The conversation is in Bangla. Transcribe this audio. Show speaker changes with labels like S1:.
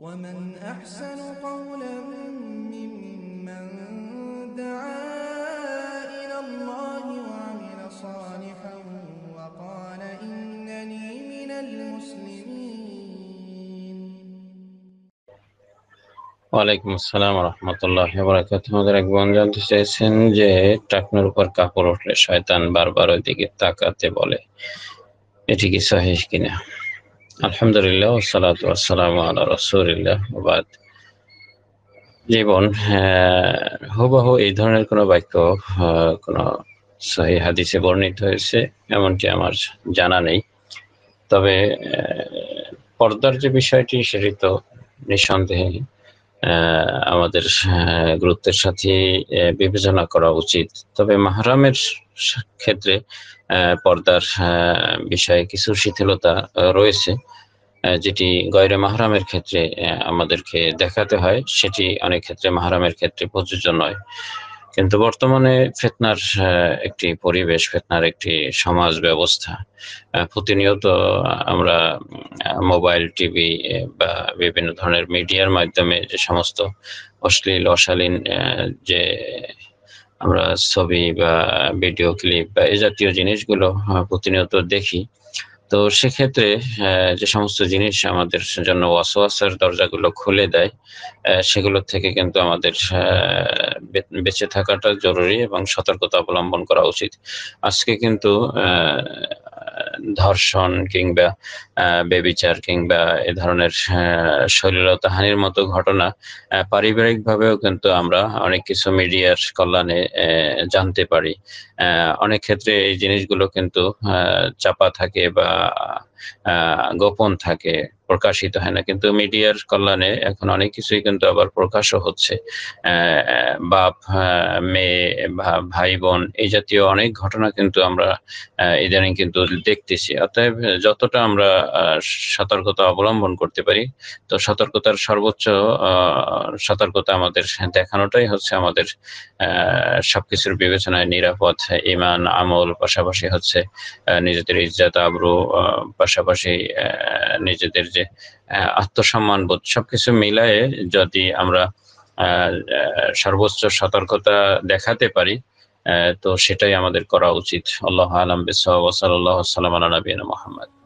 S1: ومن أحسن قولا ممن دعا إلى الله وعمل صالحا وقال إنني من المسلمين ওয়ালাইকুম আসসালাম রহমতুল্লাহ বরাকাত আমাদের এক বোন জানতে চেয়েছেন যে টাকনোর উপর কাপড় উঠলে শয়তান বারবার দিকে তাকাতে বলে এটি কি সহিহ কিনা আলহামদুলিল্লাহ ওসালাত আসসালাম আল্লাহ রসুলিল্লাহ বাদ জীবন হুবাহু এই ধরনের কোনো বাক্য কোনো সহি হাদিসে বর্ণিত হয়েছে এমনকি আমার জানা নেই তবে পর্দার যে বিষয়টি সেটি তো নিঃসন্দেহে আমাদের গুরুত্বের সাথে বিবেচনা করা উচিত তবে মাহরামের ক্ষেত্রে পর্দার বিষয়ে কিছু শিথিলতা রয়েছে যেটি গয়রে মাহরামের ক্ষেত্রে আমাদেরকে দেখাতে হয় সেটি অনেক ক্ষেত্রে মাহরামের ক্ষেত্রে প্রযোজ্য নয় কিন্তু বর্তমানে ফেতনার একটি পরিবেশ ফেতনার একটি সমাজ ব্যবস্থা প্রতিনিয়ত আমরা মোবাইল টিভি বা বিভিন্ন ধরনের মিডিয়ার মাধ্যমে যে সমস্ত অশ্লীল অশালীন যে আমরা ছবি বা ভিডিও ক্লিপ বা এই জাতীয় জিনিসগুলো প্রতিনিয়ত দেখি তো সেক্ষেত্রে যে সমস্ত জিনিস আমাদের জন্য ওয়াসওয়াসের দরজাগুলো খুলে দেয় সেগুলোর থেকে কিন্তু আমাদের বেঁচে থাকাটা জরুরি এবং সতর্কতা অবলম্বন করা উচিত আজকে কিন্তু ধর্ষণ কিংবা বেবিচার কিংবা এ ধরনের হানির মতো ঘটনা পারিবারিক ভাবেও কিন্তু আমরা অনেক কিছু মিডিয়ার কল্যাণে জানতে পারি অনেক ক্ষেত্রে এই জিনিসগুলো কিন্তু চাপা থাকে বা গোপন থাকে প্রকাশিত হয় না কিন্তু মিডিয়ার কল্যাণে এখন অনেক কিছুই কিন্তু আবার প্রকাশও হচ্ছে বাপ মেয়ে ভাই বোন এই জাতীয় অনেক ঘটনা কিন্তু আমরা ইদানিং কিন্তু দেখতেছি অতএব যতটা আমরা সতর্কতা অবলম্বন করতে পারি তো সতর্কতার সর্বোচ্চ সতর্কতা আমাদের দেখানোটাই হচ্ছে আমাদের সবকিছুর বিবেচনায় নিরাপদ ইমান আমল পাশাপাশি হচ্ছে নিজেদের ইজ্জাত আবরু পাশাপাশি নিজেদের যে আত্মসম্মান বোধ সবকিছু মিলায়ে যদি আমরা সর্বোচ্চ সতর্কতা দেখাতে পারি তো সেটাই আমাদের করা উচিত আল্লাহ আলম বিসাল্লাহ সাল্লাম নবীন মোহাম্মদ